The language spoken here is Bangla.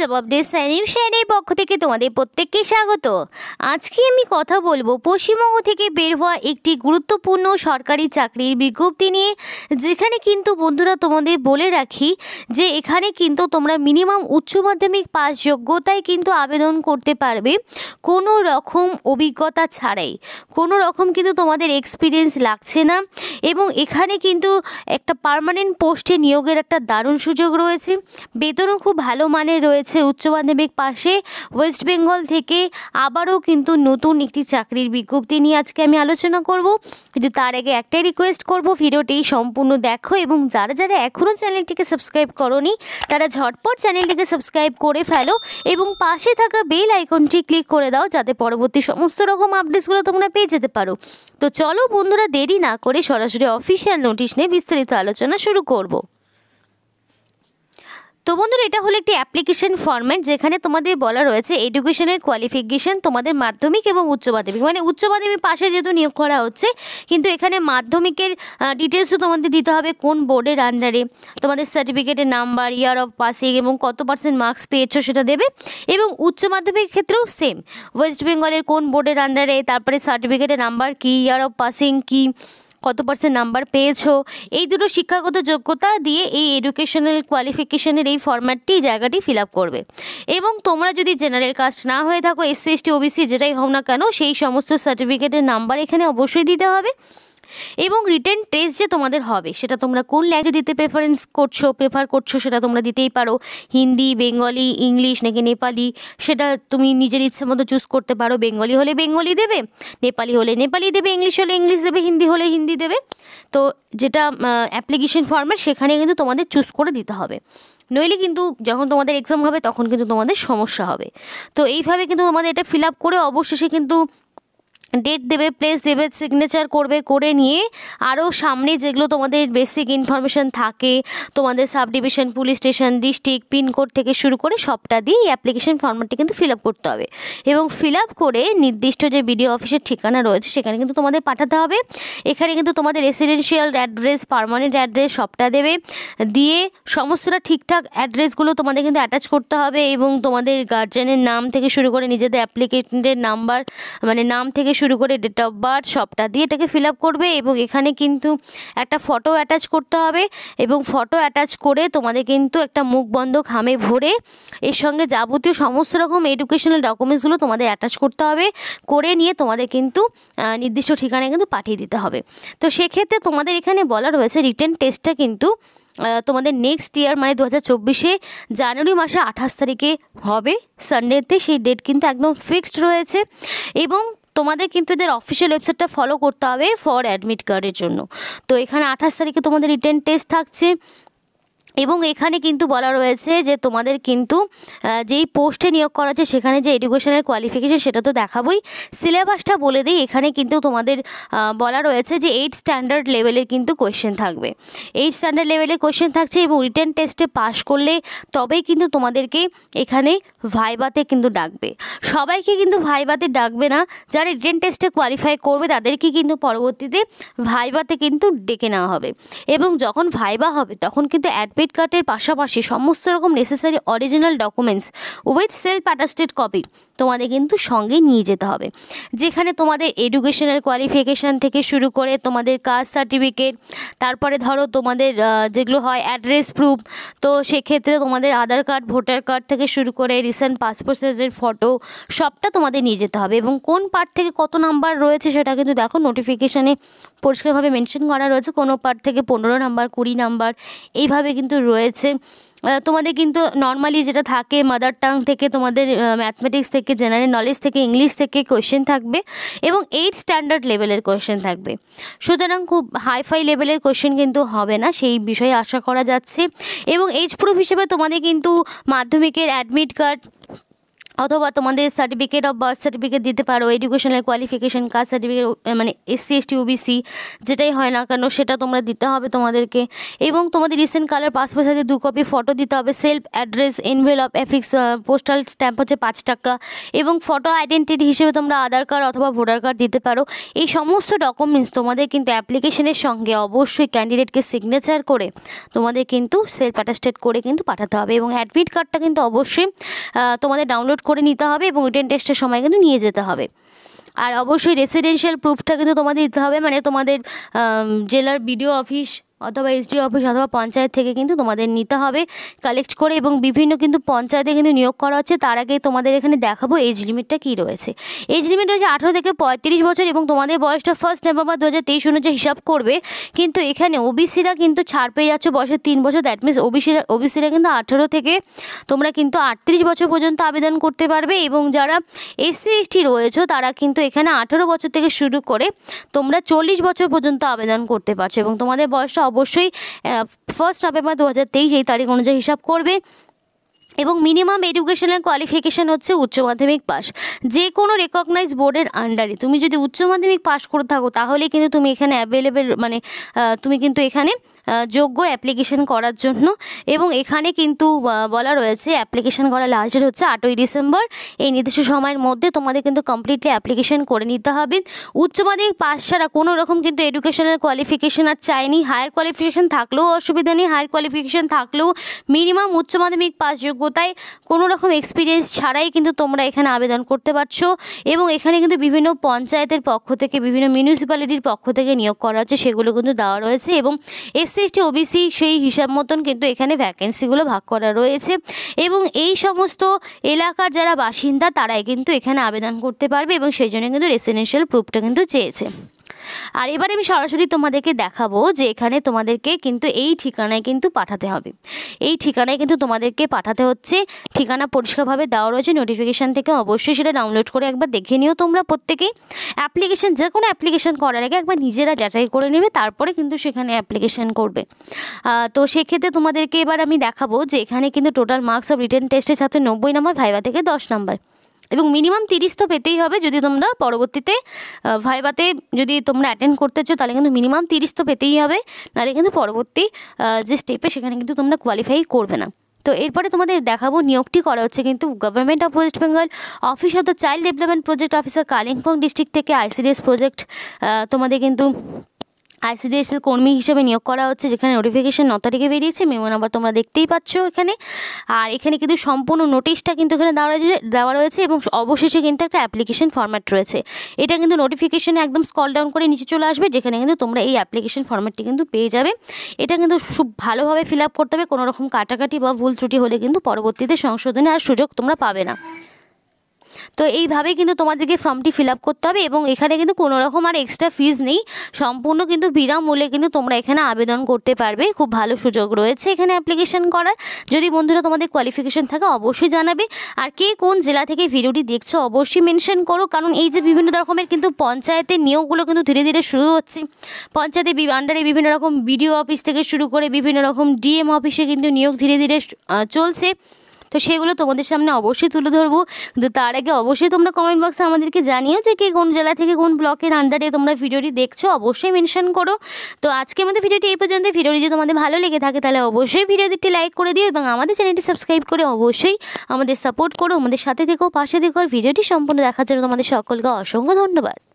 জবাবদের স্যানিউ শেয়ারের পক্ষ থেকে তোমাদের প্রত্যেককে স্বাগত আজকে আমি কথা বলবো পশ্চিমবঙ্গ থেকে বের হওয়া একটি গুরুত্বপূর্ণ সরকারি চাকরির বিজ্ঞপ্তি নিয়ে যেখানে কিন্তু বন্ধুরা তোমাদের বলে রাখি যে এখানে কিন্তু তোমরা মিনিমাম উচ্চ মাধ্যমিক পাস যোগ্যতায় কিন্তু আবেদন করতে পারবে কোনো রকম অভিজ্ঞতা ছাড়াই কোনো রকম কিন্তু তোমাদের এক্সপিরিয়েন্স লাগছে না এবং এখানে কিন্তু একটা পারমানেন্ট পোস্টে নিয়োগের একটা দারুণ সুযোগ রয়েছে বেতনও খুব ভালো মানের রয়েছে রয়েছে উচ্চ মাধ্যমিক পাশে ওয়েস্ট বেঙ্গল থেকে আবারও কিন্তু নতুন একটি চাকরির বিজ্ঞপ্তি নিয়ে আজকে আমি আলোচনা করব কিন্তু তার আগে একটাই রিকোয়েস্ট করব ভিডিওটি সম্পূর্ণ দেখো এবং যারা যারা এখনও চ্যানেলটিকে সাবস্ক্রাইব করনি তারা ঝটপট চ্যানেলটিকে সাবস্ক্রাইব করে ফেলো এবং পাশে থাকা বেল আইকনটি ক্লিক করে দাও যাতে পরবর্তী সমস্ত রকম আপডেটসগুলো তোমরা পেয়ে যেতে পারো তো চলো বন্ধুরা দেরি না করে সরাসরি অফিসিয়াল নোটিশ নিয়ে বিস্তারিত আলোচনা শুরু করবো তো বন্ধুরা এটা হলো একটি অ্যাপ্লিকেশন ফর্ম্যাট যেখানে তোমাদের বলা রয়েছে এডুকেশনের কোয়ালিফিকেশন তোমাদের মাধ্যমিক এবং উচ্চ মাধ্যমিক মানে উচ্চ মাধ্যমিক পাশে যেহেতু নিয়োগ করা হচ্ছে কিন্তু এখানে মাধ্যমিকের ডিটেলসও তোমাদের দিতে হবে কোন বোর্ডের আন্ডারে তোমাদের সার্টিফিকেটের নাম্বার ইয়ার অফ পাসিং এবং কত পার্সেন্ট মার্কস পেয়েছো সেটা দেবে এবং উচ্চ মাধ্যমিকের ক্ষেত্রেও সেম ওয়েস্ট বেঙ্গলের কোন বোর্ডের আন্ডারে তারপরে সার্টিফিকেটের নাম্বার কী ইয়ার অফ পাসিং কী কত পার্সেন্ট নাম্বার পেয়েছো এই দুটো শিক্ষাগত যোগ্যতা দিয়ে এই এডুকেশনাল কোয়ালিফিকেশনের এই ফর্ম্যাটটি জায়গাটি ফিল আপ করবে এবং তোমরা যদি জেনারেল কাস্ট না হয়ে থাকো এসসি এসটি ওবিসি যেটাই হও না কেন সেই সমস্ত সার্টিফিকেটের নাম্বার এখানে অবশ্যই দিতে হবে এবং রিটেন টেস্ট যে তোমাদের হবে সেটা তোমরা কোন ল্যাঙ্গুয়েজে দিতে প্রেফারেন্স করছো প্রেফার করছো সেটা তোমরা দিতেই পারো হিন্দি বেঙ্গলি ইংলিশ নাকি নেপালি সেটা তুমি নিজের ইচ্ছা মতো চুজ করতে পারো বেঙ্গলি হলে বেঙ্গলি দেবে নেপালি হলে নেপালি দেবে ইংলিশ হলে ইংলিশ দেবে হিন্দি হলে হিন্দি দেবে তো যেটা অ্যাপ্লিকেশন ফর্মের সেখানে কিন্তু তোমাদের চুজ করে দিতে হবে নইলে কিন্তু যখন তোমাদের এক্সাম হবে তখন কিন্তু তোমাদের সমস্যা হবে তো এইভাবে কিন্তু তোমাদের এটা ফিল আপ করে অবশেষে কিন্তু ডেট দেবে প্লেস দেবে সিগনেচার করবে করে নিয়ে আরও সামনে যেগুলো তোমাদের বেসিক ইনফরমেশান থাকে তোমাদের sub division police station district pincode থেকে শুরু করে সবটা দিয়ে এই অ্যাপ্লিকেশন ফর্মটি কিন্তু ফিল আপ করতে হবে এবং ফিল আপ করে নির্দিষ্ট যে বিডিও অফিসের ঠিকানা রয়েছে সেখানে কিন্তু তোমাদের পাঠাতে হবে এখানে কিন্তু তোমাদের রেসিডেন্সিয়াল অ্যাড্রেস পারমানেন্ট অ্যাড্রেস সবটা দেবে দিয়ে সমস্তটা ঠিকঠাক অ্যাড্রেসগুলো তোমাদের কিন্তু অ্যাটাচ করতে হবে এবং তোমাদের গার্জেনের নাম থেকে শুরু করে নিজেদের অ্যাপ্লিকেশনের নাম্বার মানে নাম থেকে শুরু করে ডেট অফ বার্থ সবটা দিয়ে এটাকে ফিল করবে এবং এখানে কিন্তু একটা ফটো অ্যাটাচ করতে হবে এবং ফটো অ্যাটাচ করে তোমাদের কিন্তু একটা মুখ বন্ধ খামে ভরে এর সঙ্গে যাবতীয় সমস্ত রকম এডুকেশনাল ডকুমেন্টসগুলো তোমাদের অ্যাটাচ করতে হবে করে নিয়ে তোমাদের কিন্তু নির্দিষ্ট ঠিকানায় কিন্তু পাঠিয়ে দিতে হবে তো সেক্ষেত্রে তোমাদের এখানে বলা রয়েছে রিটার্ন টেস্টটা কিন্তু তোমাদের নেক্সট ইয়ার মানে দু হাজার চব্বিশে জানুয়ারি মাসে আঠাশ তারিখে হবে সানডেতে সেই ডেট কিন্তু একদম ফিক্সড রয়েছে এবং তোমাদের কিন্তু এদের অফিসিয়াল ওয়েবসাইটটা ফলো করতে হবে ফর অ্যাডমিট কার্ডের জন্য তো এখানে আঠাশ তারিখে তোমাদের রিটার্ন টেস্ট থাকছে এবং এখানে কিন্তু বলা রয়েছে যে তোমাদের কিন্তু যেই পোস্টে নিয়োগ করা আছে সেখানে যে এডুকেশনের কোয়ালিফিকেশান সেটা তো দেখাবই সিলেবাসটা বলে দিই এখানে কিন্তু তোমাদের বলা রয়েছে যে এইট স্ট্যান্ডার্ড লেভেলের কিন্তু কোয়েশ্চেন থাকবে এইট স্ট্যান্ডার্ড লেভেলের কোয়েশ্চেন থাকছে এবং রিটার্ন টেস্টে পাশ করলে তবেই কিন্তু তোমাদেরকে এখানে ভাইবাতে কিন্তু ডাকবে সবাইকে কিন্তু ভাইবাতে ডাকবে না যারা রিটার্ন টেস্টে কোয়ালিফাই করবে তাদেরকে কিন্তু পরবর্তীতে ভাইবাতে কিন্তু ডেকে নেওয়া হবে এবং যখন ভাইবা হবে তখন কিন্তু অ্যাডমিট ডেবিট কার্ডের পাশাপাশি সমস্ত রকম necessary original documents with self attested copy তোমাদের কিন্তু সঙ্গে নিয়ে যেতে হবে যেখানে তোমাদের এডুকেশনাল কোয়ালিফিকেশান থেকে শুরু করে তোমাদের কাস্ট সার্টিফিকেট তারপরে ধরো তোমাদের যেগুলো হয় অ্যাড্রেস প্রুফ তো সেক্ষেত্রে তোমাদের আধার কার্ড ভোটার কার্ড থেকে শুরু করে রিসেন্ট পাসপোর্ট সাইজের ফটো সবটা তোমাদের নিয়ে যেতে হবে এবং কোন পার্ট থেকে কত নাম্বার রয়েছে সেটা কিন্তু দেখো নোটিফিকেশানে পরিষ্কারভাবে মেনশন করা রয়েছে কোনো পার্ট থেকে পনেরো নাম্বার কুড়ি নাম্বার এইভাবে কিন্তু কিন্তু রয়েছে তোমাদের কিন্তু নর্মালি যেটা থাকে মাদার টাং থেকে তোমাদের ম্যাথমেটিক্স থেকে জেনারেল নলেজ থেকে ইংলিশ থেকে কোয়েশ্চেন থাকবে এবং এইট স্ট্যান্ডার্ড লেভেলের কোয়েশ্চেন থাকবে সুতরাং খুব হাইফাই লেভেলের কোয়েশ্চেন কিন্তু হবে না সেই বিষয়ে আশা করা যাচ্ছে এবং এজ প্রুফ হিসেবে তোমাদের কিন্তু মাধ্যমিকের অ্যাডমিট কার্ড অথবা তোমাদের সার্টিফিকেট অফ বার্থ সার্টিফিকেট দিতে পারো এডুকেশনাল কোয়ালিফিকেশান কাস্ট সার্টিফিকেট মানে এসসি এসটি ওবিসি যেটাই হয় না কেন সেটা তোমরা দিতে হবে তোমাদেরকে এবং তোমাদের রিসেন্ট কালার পাসপোর্ট সাথে দু কপি ফটো দিতে হবে self address of affix postal stamp হচ্ছে পাঁচ টাকা এবং ফটো আইডেন্টিটি হিসেবে তোমরা আধার কার্ড অথবা ভোটার কার্ড দিতে পারো এই সমস্ত ডকুমেন্টস তোমাদের কিন্তু অ্যাপ্লিকেশনের সঙ্গে অবশ্যই ক্যান্ডিডেটকে সিগনেচার করে তোমাদের কিন্তু সেলফ অ্যাটাস্টেড করে কিন্তু পাঠাতে হবে এবং অ্যাডমিট কার্ডটা কিন্তু অবশ্যই তোমাদের ডাউনলোড করে নিতে হবে এবং রিটার্ন টেস্টের সময় কিন্তু নিয়ে যেতে হবে আর অবশ্যই রেসিডেন্সিয়াল প্রুফটা কিন্তু তোমাদের দিতে হবে মানে তোমাদের জেলার বিডিও অফিস অথবা এসডিও অফিস অথবা পঞ্চায়েত থেকে কিন্তু তোমাদের নিতে হবে কালেক্ট করে এবং বিভিন্ন কিন্তু পঞ্চায়েতে কিন্তু নিয়োগ করা হচ্ছে তার আগে তোমাদের এখানে দেখাবো এজ লিমিটটা কী রয়েছে এজ লিমিট রয়েছে আঠেরো থেকে পঁয়ত্রিশ বছর এবং তোমাদের বয়সটা ফার্স্ট নভেম্বর দু হাজার তেইশ অনুযায়ী হিসাব করবে কিন্তু এখানে ওবিসিরা কিন্তু ছাড় পেয়ে যাচ্ছে বয়সের তিন বছর দ্যাট মিনস ওবিসিরা ওবিসিরা কিন্তু আঠেরো থেকে তোমরা কিন্তু আটত্রিশ বছর পর্যন্ত আবেদন করতে পারবে এবং যারা এসসি এসটি রয়েছে তারা কিন্তু এখানে আঠেরো বছর থেকে শুরু করে তোমরা চল্লিশ বছর পর্যন্ত আবেদন করতে পারছো এবং তোমাদের বয়সটা অবশ্যই ফার্স্ট নভেম্বর দু এই তারিখ অনুযায়ী হিসাব করবে এবং মিনিমাম এডুকেশনাল কোয়ালিফিকেশান হচ্ছে উচ্চ মাধ্যমিক পাস যে কোনো রেকগনাইজ বোর্ডের আন্ডারে তুমি যদি উচ্চ মাধ্যমিক পাস করে থাকো তাহলে কিন্তু তুমি এখানে অ্যাভেলেবেল মানে তুমি কিন্তু এখানে যোগ্য অ্যাপ্লিকেশন করার জন্য এবং এখানে কিন্তু বলা রয়েছে অ্যাপ্লিকেশন করা লাস্ট হচ্ছে আটই ডিসেম্বর এই নির্দিষ্ট সময়ের মধ্যে তোমাদের কিন্তু কমপ্লিটলি অ্যাপ্লিকেশন করে নিতে হবে উচ্চ মাধ্যমিক পাস ছাড়া কোনো রকম কিন্তু এডুকেশনাল কোয়ালিফিকেশান আর চাইনি হায়ার কোয়ালিফিকেশন থাকলেও অসুবিধা নেই হায়ার কোয়ালিফিকেশন থাকলেও মিনিমাম উচ্চ মাধ্যমিক পাশ যোগ্যতায় কোনো রকম এক্সপিরিয়েন্স ছাড়াই কিন্তু তোমরা এখানে আবেদন করতে পারছো এবং এখানে কিন্তু বিভিন্ন পঞ্চায়েতের পক্ষ থেকে বিভিন্ন মিউনিসিপ্যালিটির পক্ষ থেকে নিয়োগ করা হচ্ছে সেগুলো কিন্তু দেওয়া রয়েছে এবং এস এসসি এসটি ওবিসি সেই হিসাব মতন কিন্তু এখানে ভ্যাকেন্সিগুলো ভাগ করা রয়েছে এবং এই সমস্ত এলাকার যারা বাসিন্দা তারাই কিন্তু এখানে আবেদন করতে পারবে এবং সেই জন্য কিন্তু রেসিডেন্সিয়াল প্রুফটা কিন্তু চেয়েছে আর এবারে আমি সরাসরি তোমাদেরকে দেখাবো যে এখানে তোমাদেরকে কিন্তু এই ঠিকানায় কিন্তু পাঠাতে হবে এই ঠিকানায় কিন্তু তোমাদেরকে পাঠাতে হচ্ছে ঠিকানা পরিষ্কারভাবে দেওয়া রয়েছে নোটিফিকেশান থেকে অবশ্যই সেটা ডাউনলোড করে একবার দেখে নিও তোমরা প্রত্যেকেই অ্যাপ্লিকেশান যে কোনো অ্যাপ্লিকেশান করার আগে একবার নিজেরা যাচাই করে নেবে তারপরে কিন্তু সেখানে অ্যাপ্লিকেশান করবে তো সেক্ষেত্রে তোমাদেরকে এবার আমি দেখাবো যে এখানে কিন্তু টোটাল মার্কস অফ রিটার্ন টেস্টের সাথে নব্বই নাম্বার ভাইবা থেকে দশ নাম্বার এবং মিনিমাম তিরিশ তো পেতেই হবে যদি তোমরা পরবর্তীতে ভাইবাতে যদি তোমরা অ্যাটেন্ড করতে চো তাহলে কিন্তু মিনিমাম তিরিশ তো পেতেই হবে নাহলে কিন্তু পরবর্তী যে স্টেপে সেখানে কিন্তু তোমরা কোয়ালিফাই করবে না তো এরপরে তোমাদের দেখাবো নিয়োগটি করা হচ্ছে কিন্তু government of West Bengal office of the child development project officer Kalimpong district থেকে আইসিডিএস প্রজেক্ট তোমাদের কিন্তু আইসিডিএসএল কর্মী হিসেবে নিয়োগ করা হচ্ছে যেখানে নোটিফিকেশান ন তারিখে বেরিয়েছে মেমো নাম্বার তোমরা দেখতেই পাচ্ছ এখানে আর এখানে কিন্তু সম্পূর্ণ নোটিশটা কিন্তু এখানে দেওয়া রয়েছে দেওয়া রয়েছে এবং অবশেষে কিন্তু একটা অ্যাপ্লিকেশন ফর্ম্যাট রয়েছে এটা কিন্তু নোটিফিকেশনে একদম স্কল ডাউন করে নিচে চলে আসবে যেখানে কিন্তু তোমরা এই অ্যাপ্লিকেশন ফর্ম্যাটটি কিন্তু পেয়ে যাবে এটা কিন্তু খুব ভালোভাবে ফিল আপ করতে হবে কোনোরকম কাটাকাটি বা ভুল ত্রুটি হলে কিন্তু পরবর্তীতে সংশোধনে আর সুযোগ তোমরা পাবে না তো এইভাবে কিন্তু তোমাদেরকে ফর্মটি ফিল করতে হবে এবং এখানে কিন্তু কোনো রকম আর এক্সট্রা ফিজ নেই সম্পূর্ণ কিন্তু বিনামূল্যে কিন্তু তোমরা এখানে আবেদন করতে পারবে খুব ভালো সুযোগ রয়েছে এখানে অ্যাপ্লিকেশন করার যদি বন্ধুরা তোমাদের কোয়ালিফিকেশন থাকে অবশ্যই জানাবে আর কে কোন জেলা থেকে ভিডিওটি দেখছো অবশ্যই মেনশন করো কারণ এই যে বিভিন্ন রকমের কিন্তু পঞ্চায়েতের নিয়োগগুলো কিন্তু ধীরে ধীরে শুরু হচ্ছে পঞ্চায়েতে আন্ডারে বিভিন্ন রকম বিডিও অফিস থেকে শুরু করে বিভিন্ন রকম ডিএম অফিসে কিন্তু নিয়োগ ধীরে ধীরে চলছে তো সেগুলো তোমাদের সামনে অবশ্যই তুলে ধরবো কিন্তু তার আগে অবশ্যই তোমরা কমেন্ট বক্সে আমাদেরকে জানিও যে কে কোন জেলা থেকে কোন ব্লকের আন্ডারে তোমরা ভিডিওটি দেখছো অবশ্যই মেনশন করো তো আজকে আমাদের ভিডিওটি এই পর্যন্ত ভিডিওটি যদি তোমাদের ভালো লেগে থাকে তাহলে অবশ্যই ভিডিওটি একটি লাইক করে দিও এবং আমাদের চ্যানেলটি সাবস্ক্রাইব করে অবশ্যই আমাদের সাপোর্ট করো আমাদের সাথে থেকেও পাশে থেকেও ভিডিওটি সম্পূর্ণ দেখার জন্য তোমাদের সকলকে অসংখ্য ধন্যবাদ